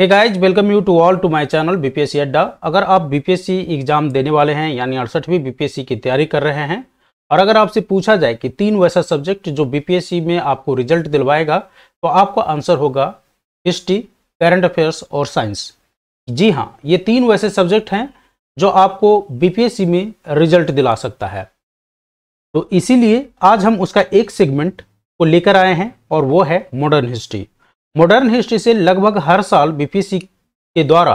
hey guys welcome you to all to my channel BPSC Adda अगर आप BPSC exam देने वाले हैं यानी अड़सठवीं बीपीएससी की तैयारी कर रहे हैं और अगर आपसे पूछा जाए कि तीन वैसा सब्जेक्ट जो बीपीएससी में आपको रिजल्ट दिलवाएगा तो आपका आंसर होगा हिस्ट्री करंट अफेयर्स और साइंस जी हाँ ये तीन वैसे सब्जेक्ट हैं जो आपको बी में रिजल्ट दिला सकता है तो इसीलिए आज हम उसका एक सेगमेंट को लेकर आए हैं और वो है मॉडर्न हिस्ट्री मॉडर्न हिस्ट्री से लगभग हर साल बीपीसी के द्वारा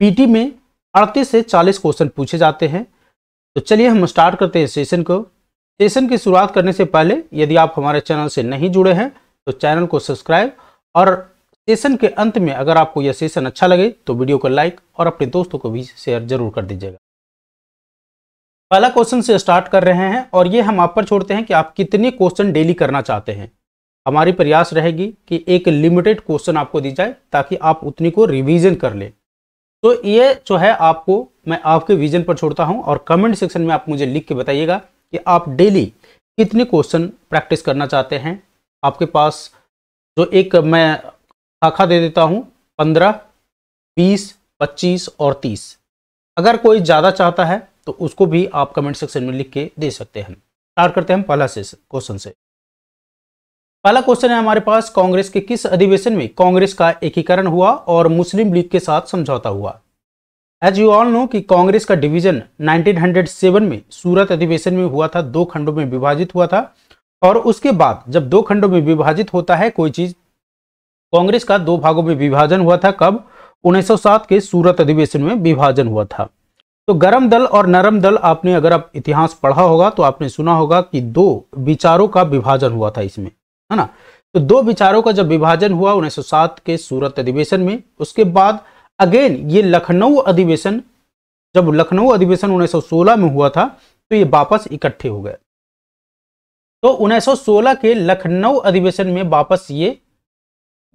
पीटी में अड़तीस से चालीस क्वेश्चन पूछे जाते हैं तो चलिए हम स्टार्ट करते हैं सेशन को सेशन की शुरुआत करने से पहले यदि आप हमारे चैनल से नहीं जुड़े हैं तो चैनल को सब्सक्राइब और सेशन के अंत में अगर आपको यह सेशन अच्छा लगे तो वीडियो को लाइक और अपने दोस्तों को भी शेयर जरूर कर दीजिएगा पहला क्वेश्चन से स्टार्ट कर रहे हैं और ये हम आप पर छोड़ते हैं कि आप कितने क्वेश्चन डेली करना चाहते हैं हमारी प्रयास रहेगी कि एक लिमिटेड क्वेश्चन आपको दी जाए ताकि आप उतनी को रिवीजन कर लें तो ये जो है आपको मैं आपके विजन पर छोड़ता हूँ और कमेंट सेक्शन में आप मुझे लिख के बताइएगा कि आप डेली कितने क्वेश्चन प्रैक्टिस करना चाहते हैं आपके पास जो एक मैं खाखा दे देता हूँ पंद्रह बीस पच्चीस और तीस अगर कोई ज़्यादा चाहता है तो उसको भी आप कमेंट सेक्शन में लिख के दे सकते हैं स्टार्ट करते हैं पहला से क्वेश्चन से पहला क्वेश्चन है हमारे पास कांग्रेस के किस अधिवेशन में कांग्रेस का एकीकरण हुआ और मुस्लिम लीग के साथ समझौता हुआ एज यू ऑल नो कि कांग्रेस का डिवीजन 1907 में सूरत अधिवेशन में हुआ था दो खंडों में विभाजित हुआ था और उसके बाद जब दो खंडों में विभाजित होता है कोई चीज कांग्रेस का दो भागों में विभाजन हुआ था कब उन्नीस के सूरत अधिवेशन में विभाजन हुआ था तो गरम दल और नरम दल आपने अगर आप इतिहास पढ़ा होगा तो आपने सुना होगा कि दो विचारों का विभाजन हुआ था इसमें है ना तो दो विचारों का जब विभाजन हुआ 1907 के सूरत अधिवेशन में उसके बाद अगेन ये लखनऊ अधिवेशन जब लखनऊ अधिवेशन 1916 में हुआ था तो ये वापस इकट्ठे हो गए तो 1916 के लखनऊ अधिवेशन में वापस ये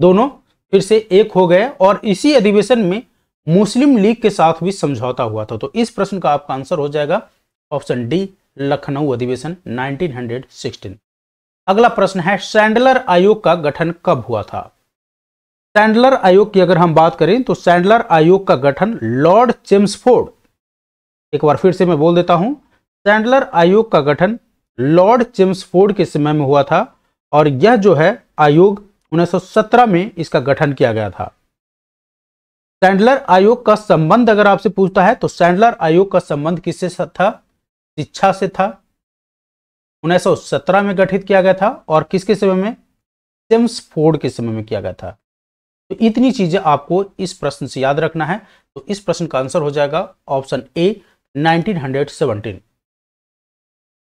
दोनों फिर से एक हो गए और इसी अधिवेशन में मुस्लिम लीग के साथ भी समझौता हुआ था तो इस प्रश्न का आपका आंसर हो जाएगा ऑप्शन डी लखनऊ अधिवेशन 1916 अगला प्रश्न है सैंडलर आयोग का गठन कब हुआ था सैंडलर आयोग की अगर हम बात करें तो सैंडलर आयोग का गठन लॉर्ड चेम्सफोर्ड एक बार फिर से मैं बोल देता हूं सैंडलर आयोग का गठन लॉर्ड चेम्सफोर्ड के समय में हुआ था और यह जो है आयोग 1917 में इसका गठन किया गया था सैंडलर आयोग का संबंध अगर आपसे पूछता है तो सैंडलर आयोग का संबंध किससे था शिक्षा से था 1917 में गठित किया गया था और किसके समय में जेम्स फोर्ड के समय में किया गया था तो इतनी चीजें आपको इस प्रश्न से याद रखना है तो इस प्रश्न का आंसर हो जाएगा ऑप्शन ए 1917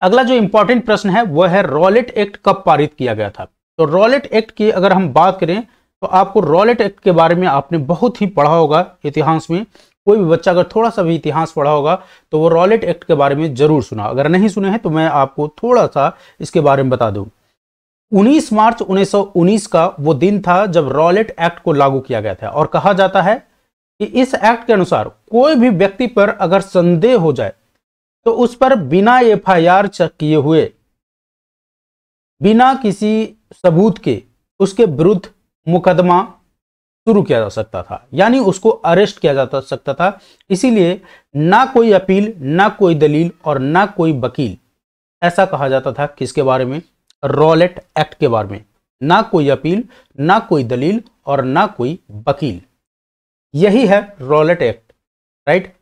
अगला जो इंपॉर्टेंट प्रश्न है वह है रॉलेट एक्ट कब पारित किया गया था तो रॉलेट एक्ट की अगर हम बात करें तो आपको रॉलेट एक्ट के बारे में आपने बहुत ही पढ़ा होगा इतिहास में कोई भी बच्चा अगर थोड़ा सा भी इतिहास पढ़ा होगा तो वो रॉलेट एक्ट के बारे में जरूर सुना अगर नहीं सुने हैं तो मैं आपको थोड़ा सा इसके बारे में बता दूं 19 मार्च 1919 का वो दिन था जब रॉलेट एक्ट को लागू किया गया था और कहा जाता है कि इस एक्ट के अनुसार कोई भी व्यक्ति पर अगर संदेह हो जाए तो उस पर बिना एफ आई आर किए हुए बिना किसी सबूत के उसके विरुद्ध मुकदमा शुरू किया जा सकता था यानी उसको अरेस्ट किया जा सकता था इसीलिए ना कोई अपील ना कोई दलील और ना कोई वकील ऐसा कहा जाता था किसके बारे में रॉलेट एक्ट के बारे में ना कोई अपील ना कोई दलील और ना कोई वकील यही है रॉलेट एक्ट राइट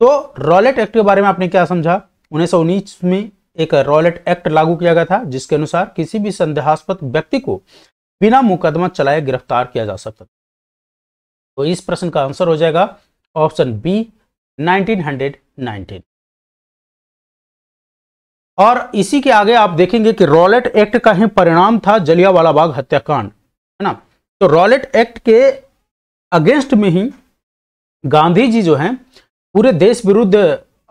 तो रॉलेट एक्ट के बारे में आपने क्या समझा उन्नीस में एक रॉलेट एक्ट लागू किया गया था जिसके अनुसार किसी भी संदेहास्पद व्यक्ति को बिना मुकदमा चलाए गिरफ्तार किया जा सकता था तो इस प्रश्न का आंसर हो जाएगा ऑप्शन बी 1919 और इसी के आगे आप देखेंगे कि रॉलेट एक्ट का ही परिणाम था जलियावाला बाग हत्याकांड है ना तो रॉलेट एक्ट के अगेंस्ट में ही गांधी जी जो हैं पूरे देश विरुद्ध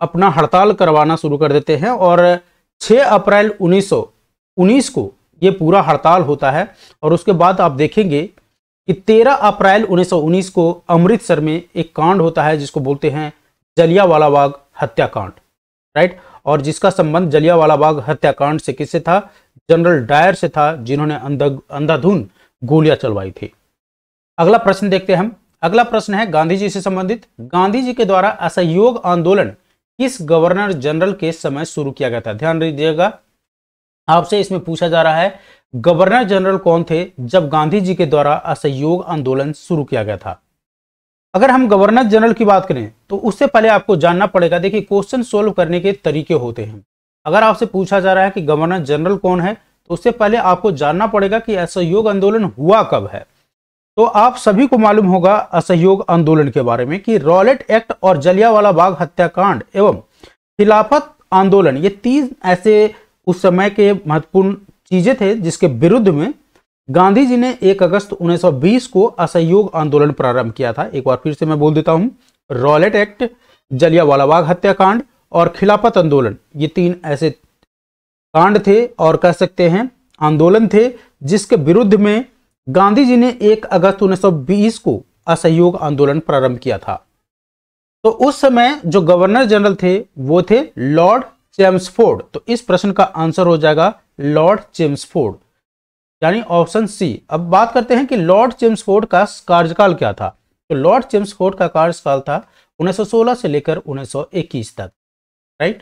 अपना हड़ताल करवाना शुरू कर देते हैं और 6 अप्रैल 1919 को ये पूरा हड़ताल होता है और उसके बाद आप देखेंगे कि 13 अप्रैल 1919 को अमृतसर में एक कांड होता है जिसको बोलते हैं जलियावाला बाग हत्याकांड राइट और जिसका संबंध जलियावाला बाग हत्याकांड से किससे था जनरल डायर से था जिन्होंने अंधाधुन गोलियां चलवाई थी अगला प्रश्न देखते हैं हम अगला प्रश्न है गांधी जी से संबंधित गांधी जी के द्वारा असहयोग आंदोलन किस गवर्नर जनरल के समय शुरू किया गया था ध्यान दीजिएगा आपसे इसमें पूछा जा रहा है गवर्नर जनरल कौन थे जब गांधी जी के द्वारा असहयोग आंदोलन शुरू किया गया था अगर हम गवर्नर जनरल की बात करें तो उससे पहले आपको जानना पड़ेगा देखिए क्वेश्चन सोल्व करने के तरीके होते हैं अगर आपसे पूछा जा रहा है कि गवर्नर जनरल कौन है तो उससे पहले आपको जानना पड़ेगा कि असहयोग आंदोलन हुआ कब है तो आप सभी को मालूम होगा असहयोग आंदोलन के बारे में कि रॉलेट एक्ट और जलियावाला बाग हत्याकांड एवं खिलाफत आंदोलन ये तीन ऐसे उस समय के महत्वपूर्ण चीजें थे जिसके विरुद्ध में गांधी जी ने 1 अगस्त 1920 को असहयोग आंदोलन प्रारंभ किया था एक बार फिर से मैं बोल देता हूं रॉलेट एक्ट जलियावाला बाग हत्याकांड और खिलाफत आंदोलन ये तीन ऐसे कांड थे और कह सकते हैं आंदोलन थे जिसके विरुद्ध में गांधी जी ने 1 अगस्त 1920 को असहयोग आंदोलन प्रारंभ किया था तो उस समय जो गवर्नर जनरल थे वो थे लॉर्ड चेम्सफोर्ड तो इस प्रश्न का आंसर हो जाएगा लॉर्ड चेम्सफोर्ड यानी ऑप्शन सी अब बात करते हैं कि लॉर्ड चेम्सफोर्ड का कार्यकाल क्या था तो लॉर्ड चेम्सफोर्ड का कार्यकाल था 1916 से लेकर 1921 तक राइट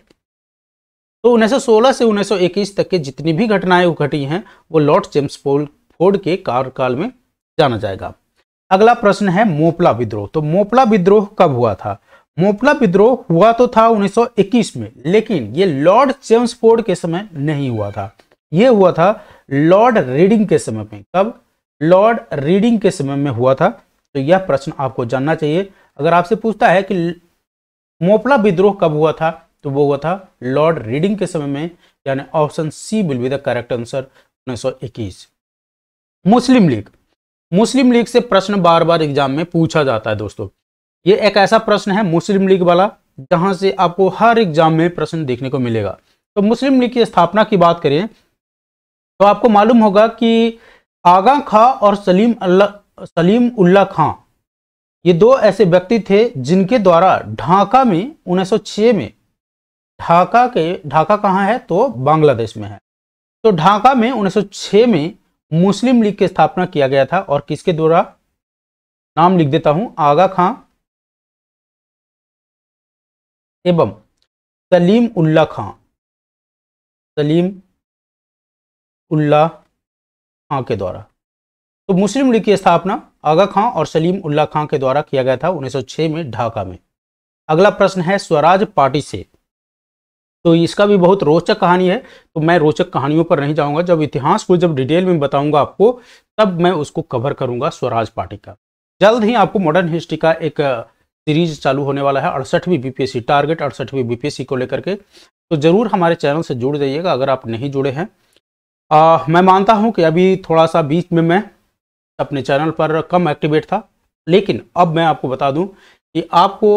तो 1916 से 1921 तक के जितनी भी घटनाएं घटी हैं वो लॉर्ड चेम्सफोर्ड के कार्यकाल में जाना जाएगा अगला प्रश्न है मोपला विद्रोह तो मोपला विद्रोह कब हुआ था मोपला विद्रोह हुआ तो था 1921 में लेकिन ये लॉर्ड चेम्सफोर्ड के समय नहीं हुआ था ये हुआ था लॉर्ड रीडिंग के समय में कब लॉर्ड रीडिंग के समय में हुआ था तो यह प्रश्न आपको जानना चाहिए अगर आपसे पूछता है कि मोपला विद्रोह कब हुआ था तो वो हुआ था लॉर्ड रीडिंग के समय में यानी option C will be the correct answer 1921 Muslim League Muslim League से प्रश्न बार बार एग्जाम में पूछा जाता है दोस्तों ये एक ऐसा प्रश्न है मुस्लिम लीग वाला जहां से आपको हर एग्जाम में प्रश्न देखने को मिलेगा तो मुस्लिम लीग की स्थापना की बात करें तो आपको मालूम होगा कि आगा खां और सलीम अल्लाह सलीम उल्ला खां ये दो ऐसे व्यक्ति थे जिनके द्वारा ढाका में 1906 में ढाका के ढाका कहाँ है तो बांग्लादेश में है तो ढाका में 1906 में मुस्लिम लीग की स्थापना किया गया था और किसके द्वारा नाम लिख देता हूं आगा खां एवं सलीम उल्ला खां सलीम उल्ला खां के द्वारा तो मुस्लिम लीग की स्थापना आगा खां और सलीम उल्ला खां के द्वारा किया गया था 1906 में ढाका में अगला प्रश्न है स्वराज पार्टी से तो इसका भी बहुत रोचक कहानी है तो मैं रोचक कहानियों पर नहीं जाऊंगा जब इतिहास को जब डिटेल में बताऊंगा आपको तब मैं उसको कवर करूंगा स्वराज पार्टी का जल्द ही आपको मॉडर्न हिस्ट्री का एक सीरीज चालू होने वाला है अड़सठवीं बीपीएससी टारगेट अड़सठवीं बीपीएससी को लेकर के तो ज़रूर हमारे चैनल से जुड़ जाइएगा अगर आप नहीं जुड़े हैं आ, मैं मानता हूं कि अभी थोड़ा सा बीच में मैं अपने चैनल पर कम एक्टिवेट था लेकिन अब मैं आपको बता दूं कि आपको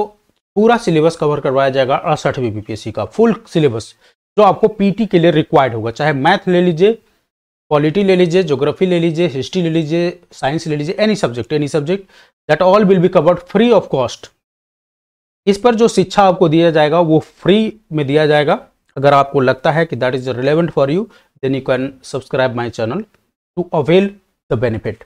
पूरा सिलेबस कवर करवाया जाएगा अड़सठवीं बीपीएससी का फुल सिलेबस जो आपको पीटी के लिए रिक्वायर्ड होगा चाहे मैथ ले लीजिए पॉलिटी ले लीजिए ज्योग्राफी ले लीजिए हिस्ट्री ले लीजिए साइंस ले लीजिए any subject any subject that all will be covered free of cost इस पर जो शिक्षा आपको दिया जाएगा वो फ्री में दिया जाएगा अगर आपको लगता है कि that is relevant for you then you can subscribe my channel to avail the benefit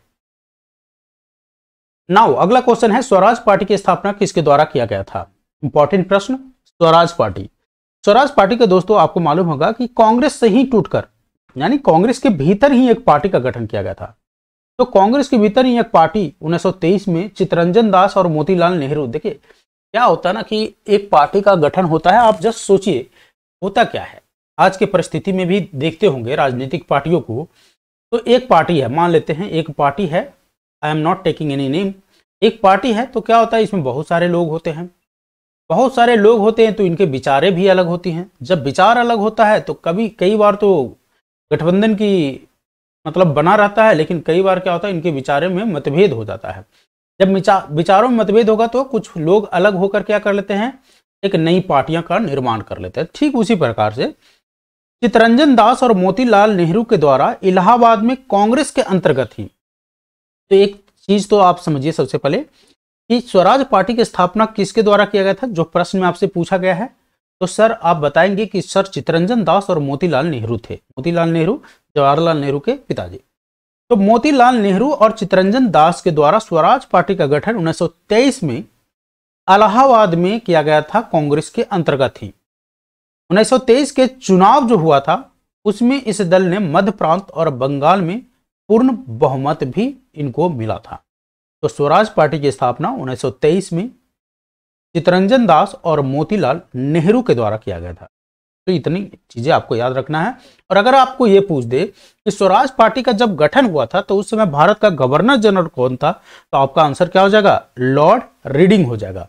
now अगला क्वेश्चन है स्वराज पार्टी की स्थापना किसके द्वारा किया गया था इंपॉर्टेंट प्रश्न स्वराज पार्टी स्वराज पार्टी का दोस्तों आपको मालूम होगा कि कांग्रेस से ही टूटकर यानी कांग्रेस के भीतर ही एक पार्टी का गठन किया गया था तो कांग्रेस के भीतर ही एक पार्टी 1923 में चितरंजन दास और मोतीलाल नेहरू देखिए क्या होता है ना कि एक पार्टी का गठन होता है आप जस्ट सोचिए होता क्या है आज के परिस्थिति में भी देखते होंगे राजनीतिक पार्टियों को तो एक पार्टी है मान लेते हैं एक पार्टी है I am not taking any name एक पार्टी है तो क्या होता है इसमें बहुत सारे लोग होते हैं बहुत सारे लोग होते हैं तो इनके विचारें भी अलग होती हैं जब विचार अलग होता है तो कभी कई बार तो गठबंधन की मतलब बना रहता है लेकिन कई बार क्या होता है इनके विचारों में मतभेद हो जाता है जब विचारों में मतभेद होगा तो कुछ लोग अलग होकर क्या कर लेते हैं एक नई पार्टियां का निर्माण कर लेते हैं ठीक उसी प्रकार से चितरंजन दास और मोतीलाल नेहरू के द्वारा इलाहाबाद में कांग्रेस के अंतर्गत ही तो एक चीज तो आप समझिए सबसे पहले कि स्वराज पार्टी की स्थापना किसके द्वारा किया गया था जो प्रश्न में आपसे पूछा गया है तो सर आप बताएंगे कि सर चितरंजन दास और मोतीलाल नेहरू थे मोतीलाल नेहरू जवाहरलाल नेहरू के पिताजी तो मोतीलाल नेहरू और चितरंजन दास के द्वारा स्वराज पार्टी का गठन 1923 में अलाहाबाद में किया गया था कांग्रेस के अंतर्गत ही 1923 के चुनाव जो हुआ था उसमें इस दल ने मध्य प्रांत और बंगाल में पूर्ण बहुमत भी इनको मिला था तो स्वराज पार्टी की स्थापना 1923 में चितरंजन दास और मोतीलाल नेहरू के द्वारा किया गया था तो इतनी चीजें आपको याद रखना है और अगर आपको ये पूछ दे कि स्वराज पार्टी का जब गठन हुआ था तो उस समय भारत का गवर्नर जनरल कौन था तो आपका आंसर क्या हो जाएगा लॉर्ड रीडिंग हो जाएगा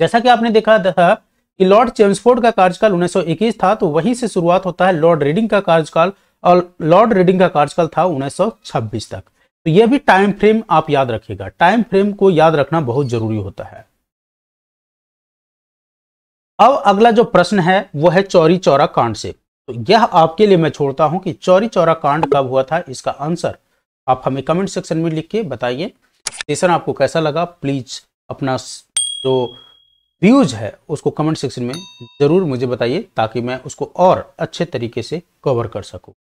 जैसा कि आपने देखा था कि लॉर्ड चेम्सफोर्ड का कार्यकाल 1921 था तो वहीं से शुरुआत होता है लॉर्ड रीडिंग का कार्यकाल और लॉर्ड रीडिंग का कार्यकाल था उन्नीस तक तो यह भी टाइम फ्रेम आप याद रखिएगा टाइम फ्रेम को याद रखना बहुत जरूरी होता है अब अगला जो प्रश्न है वो है चौरी चौरा कांड से तो यह आपके लिए मैं छोड़ता हूं कि चौरी चौरा कांड कब हुआ था इसका आंसर आप हमें कमेंट सेक्शन में लिख के बताइए सेशन आपको कैसा लगा प्लीज अपना जो व्यूज है उसको कमेंट सेक्शन में ज़रूर मुझे बताइए ताकि मैं उसको और अच्छे तरीके से कवर कर सकूँ